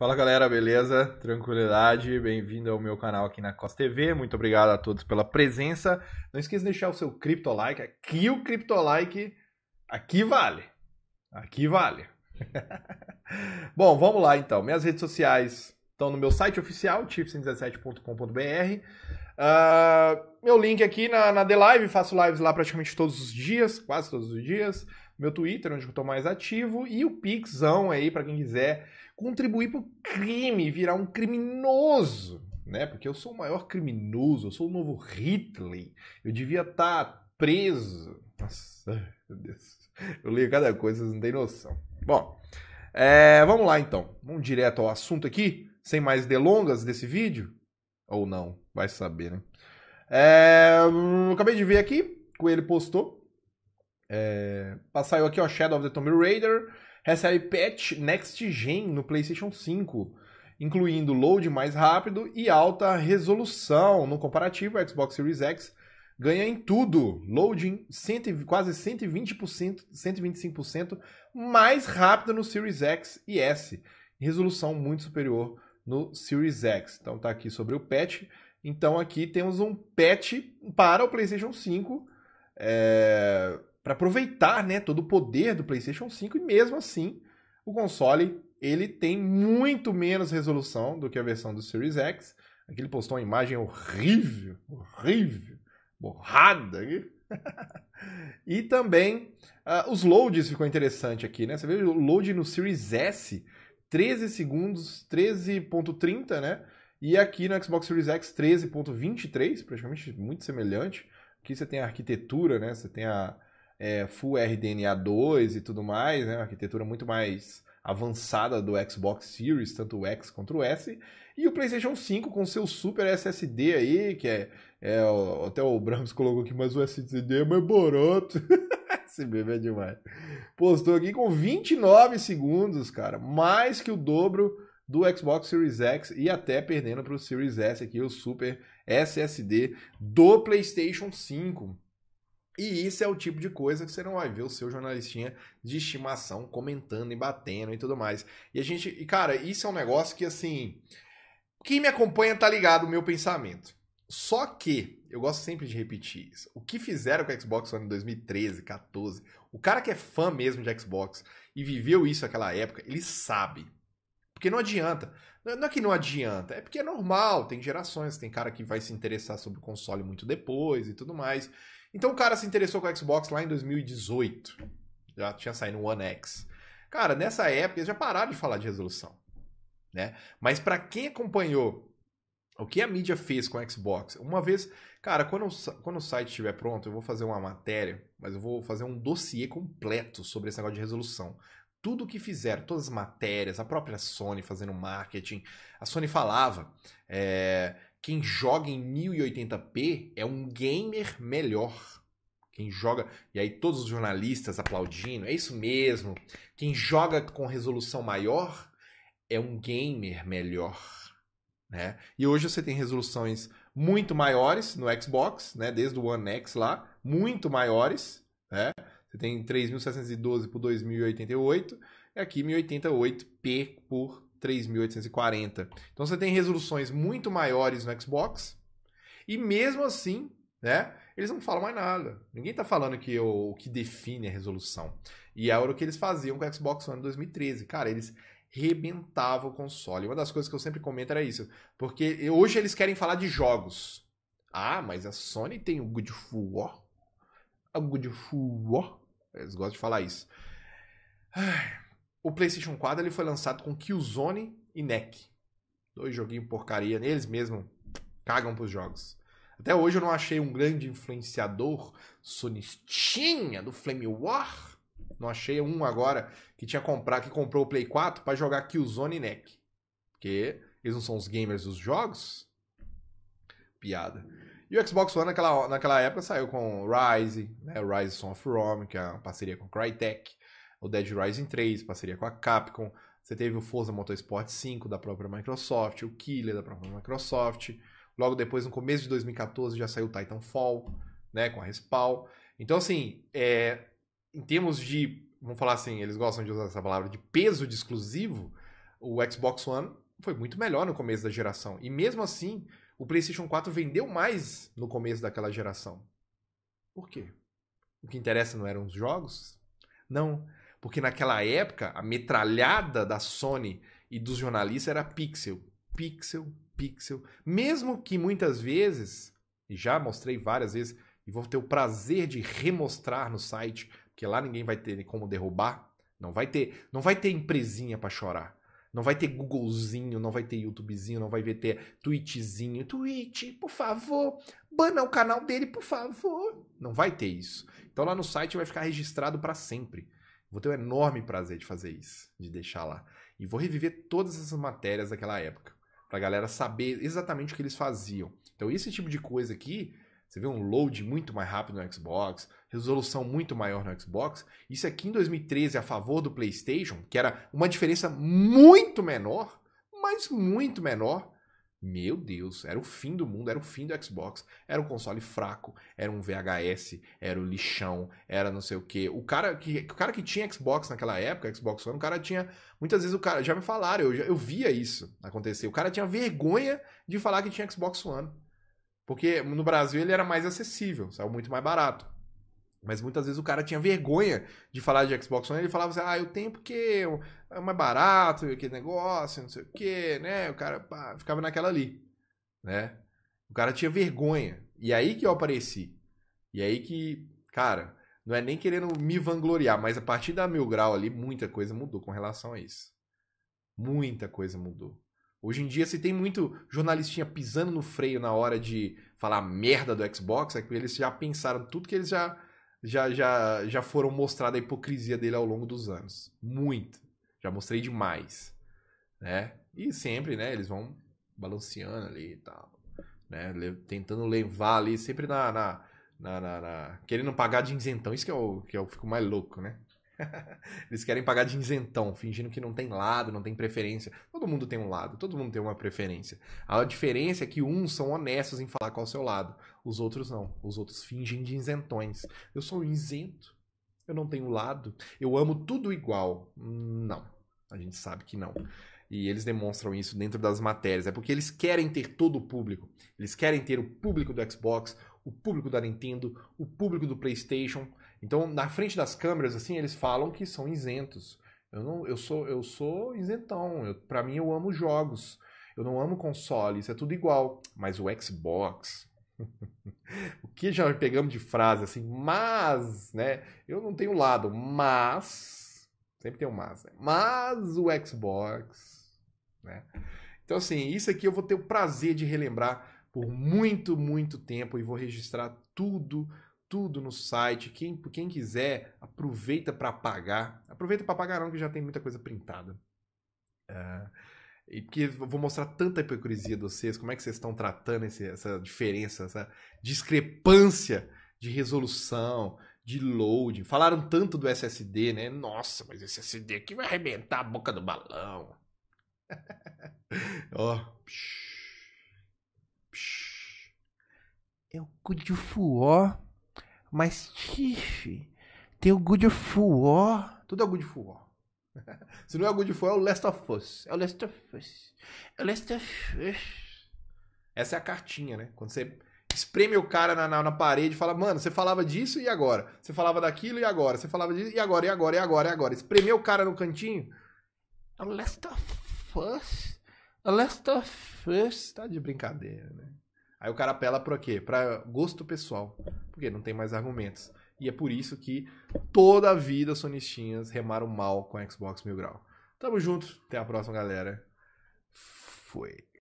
Fala galera, beleza? Tranquilidade, bem-vindo ao meu canal aqui na Costa TV. Muito obrigado a todos pela presença. Não esqueça de deixar o seu cripto like. Aqui o cripto like, aqui vale. Aqui vale. Bom, vamos lá então. Minhas redes sociais estão no meu site oficial, tif 17combr Uh, meu link aqui na, na The Live, faço lives lá praticamente todos os dias, quase todos os dias meu Twitter, onde eu estou mais ativo, e o Pixão aí, para quem quiser contribuir pro crime, virar um criminoso, né? Porque eu sou o maior criminoso, eu sou o novo Hitler, eu devia estar tá preso. Nossa, meu Deus, eu leio cada coisa, vocês não têm noção. Bom, é, vamos lá então, vamos direto ao assunto aqui, sem mais delongas desse vídeo, ou não, vai saber, né? É, hum, acabei de ver aqui, Coelho postou é, aqui, ó, Shadow of the Tomb Raider. Recebe patch Next Gen no PlayStation 5, incluindo load mais rápido e alta resolução. No comparativo, o Xbox Series X ganha em tudo. Loading cento, quase 120%, 125% mais rápido no Series X e S. Resolução muito superior no Series X. Então tá aqui sobre o patch. Então aqui temos um patch para o PlayStation 5. É para aproveitar, né, todo o poder do PlayStation 5 e mesmo assim, o console ele tem muito menos resolução do que a versão do Series X. Aqui ele postou uma imagem horrível, horrível, borrada. e também uh, os loads ficou interessante aqui, né? Você vê o load no Series S, 13 segundos, 13.30, né? E aqui no Xbox Series X, 13.23, praticamente muito semelhante. Aqui você tem a arquitetura, né? Você tem a, é, Full RDNA2 e tudo mais, né? Uma arquitetura muito mais avançada do Xbox Series, tanto o X quanto o S, e o PlayStation 5 com seu Super SSD aí, que é, é até o Brahms colocou aqui, mas o SSD é mais barato. Esse bebê é demais. Postou aqui com 29 segundos, cara, mais que o dobro do Xbox Series X e até perdendo para o Series S aqui, o Super SSD do PlayStation 5. E isso é o tipo de coisa que você não vai ver o seu jornalistinha de estimação comentando e batendo e tudo mais. E a gente, e cara, isso é um negócio que assim, quem me acompanha tá ligado o meu pensamento. Só que eu gosto sempre de repetir isso. O que fizeram com o Xbox One em 2013, 14, o cara que é fã mesmo de Xbox e viveu isso naquela época, ele sabe. Porque não adianta. Não é que não adianta, é porque é normal, tem gerações, tem cara que vai se interessar sobre o console muito depois e tudo mais. Então o cara se interessou com o Xbox lá em 2018. Já tinha saído o One X. Cara, nessa época eles já pararam de falar de resolução. Né? Mas para quem acompanhou o que a mídia fez com o Xbox? Uma vez, cara, quando, o, quando o site estiver pronto, eu vou fazer uma matéria, mas eu vou fazer um dossiê completo sobre esse negócio de resolução. Tudo o que fizeram, todas as matérias, a própria Sony fazendo marketing. A Sony falava, é, quem joga em 1080p é um gamer melhor. Quem joga. E aí todos os jornalistas aplaudindo, é isso mesmo. Quem joga com resolução maior é um gamer melhor. Né? E hoje você tem resoluções muito maiores no Xbox, né? desde o One X lá, muito maiores. Né? Você tem 3.712 por 2088 e aqui 1088p por 3840. Então você tem resoluções muito maiores no Xbox e mesmo assim, né? Eles não falam mais nada. Ninguém tá falando que o que define a resolução. E era é o que eles faziam com o Xbox One em 2013. Cara, eles rebentavam o console. Uma das coisas que eu sempre comento era isso. Porque hoje eles querem falar de jogos. Ah, mas a Sony tem o Good War. O Good War. Eles gostam de falar isso. Ai, o PlayStation 4 ele foi lançado com Killzone e Neck. Dois joguinhos porcaria neles mesmo. Cagam pros jogos. Até hoje eu não achei um grande influenciador sonistinha do Flame War. Não achei um agora que tinha comprado, que comprou o Play 4 para jogar Killzone e Neck. Porque eles não são os gamers dos jogos? Piada. E o Xbox One naquela, naquela época saiu com Rise, né? Rise Song of Rome, que é uma parceria com Crytek o Dead Rising 3, parceria com a Capcom, você teve o Forza Motorsport 5 da própria Microsoft, o Killer da própria Microsoft. Logo depois, no começo de 2014, já saiu o Titanfall, né, com a Respawn. Então, assim, é, em termos de, vamos falar assim, eles gostam de usar essa palavra, de peso de exclusivo, o Xbox One foi muito melhor no começo da geração. E mesmo assim, o PlayStation 4 vendeu mais no começo daquela geração. Por quê? O que interessa não eram os jogos? Não. Porque naquela época, a metralhada da Sony e dos jornalistas era pixel, pixel, pixel. Mesmo que muitas vezes, e já mostrei várias vezes, e vou ter o prazer de remostrar no site, porque lá ninguém vai ter como derrubar. Não vai ter, não vai ter empresinha para chorar. Não vai ter Googlezinho, não vai ter YouTubezinho, não vai ter Twitchzinho. Twitch, por favor, bana o canal dele, por favor. Não vai ter isso. Então lá no site vai ficar registrado para sempre. Vou ter o um enorme prazer de fazer isso, de deixar lá. E vou reviver todas essas matérias daquela época, pra galera saber exatamente o que eles faziam. Então, esse tipo de coisa aqui, você vê um load muito mais rápido no Xbox, resolução muito maior no Xbox. Isso aqui em 2013 a favor do PlayStation, que era uma diferença muito menor, mas muito menor meu Deus, era o fim do mundo, era o fim do Xbox, era um console fraco, era um VHS, era o lixão, era não sei o quê. O cara que, o cara que tinha Xbox naquela época, Xbox One, o cara tinha. Muitas vezes o cara. Já me falaram, eu, eu via isso acontecer. O cara tinha vergonha de falar que tinha Xbox One. Porque no Brasil ele era mais acessível, saiu muito mais barato. Mas muitas vezes o cara tinha vergonha de falar de Xbox One. Ele falava assim, ah, eu tenho porque é mais barato, aquele negócio, não sei o quê, né? O cara pá, ficava naquela ali, né? O cara tinha vergonha. E aí que eu apareci. E aí que, cara, não é nem querendo me vangloriar, mas a partir da Mil Grau ali, muita coisa mudou com relação a isso. Muita coisa mudou. Hoje em dia, se tem muito jornalistinha pisando no freio na hora de falar merda do Xbox, é que eles já pensaram tudo que eles já já, já, já foram mostrada a hipocrisia dele ao longo dos anos. Muito. Já mostrei demais. Né? E sempre, né? Eles vão balanceando ali e tal. Né? Tentando levar ali, sempre na, na, na, na, na... Querendo pagar de isentão. Isso que é é o que eu fico mais louco, né? Eles querem pagar de isentão, fingindo que não tem lado, não tem preferência. Todo mundo tem um lado, todo mundo tem uma preferência. A diferença é que uns são honestos em falar qual é o seu lado, os outros não. Os outros fingem de isentões. Eu sou isento, eu não tenho lado, eu amo tudo igual. Não, a gente sabe que não. E eles demonstram isso dentro das matérias. É porque eles querem ter todo o público. Eles querem ter o público do Xbox, o público da Nintendo, o público do PlayStation então, na frente das câmeras, assim, eles falam que são isentos. Eu não, eu sou, eu sou isentão. Para mim, eu amo jogos. Eu não amo consoles. É tudo igual. Mas o Xbox, o que já pegamos de frase assim, mas, né? Eu não tenho lado, mas sempre tem um mas, né? Mas o Xbox, né? Então assim, isso aqui eu vou ter o prazer de relembrar por muito, muito tempo e vou registrar tudo tudo no site. Quem, quem quiser, aproveita para pagar. Aproveita para pagar não, que já tem muita coisa printada. É, e porque eu vou mostrar tanta hipocrisia de vocês, como é que vocês estão tratando esse, essa diferença, essa discrepância de resolução, de loading. Falaram tanto do SSD, né? Nossa, mas esse SSD aqui vai arrebentar a boca do balão. Ó. oh. É o cu de fuó. Mas tife tem o Good of War. Tudo é Good of War. Se não é o Good of War, é o Last of Us. É o Last of Us. É o Last of Us. Essa é a cartinha, né? Quando você espreme o cara na, na, na, parede e fala, mano, você falava disso e agora? Você falava daquilo e agora? Você falava disso e agora, e agora, e agora, e agora? Espremeu o cara no cantinho. lester é Last of Us. A é Last of Us. Tá de brincadeira, né? Aí o cara apela para quê? Para gosto pessoal. Porque não tem mais argumentos. E é por isso que toda a vida sonistinhas remaram mal com a Xbox Mil Grau. Tamo junto, até a próxima, galera. Foi.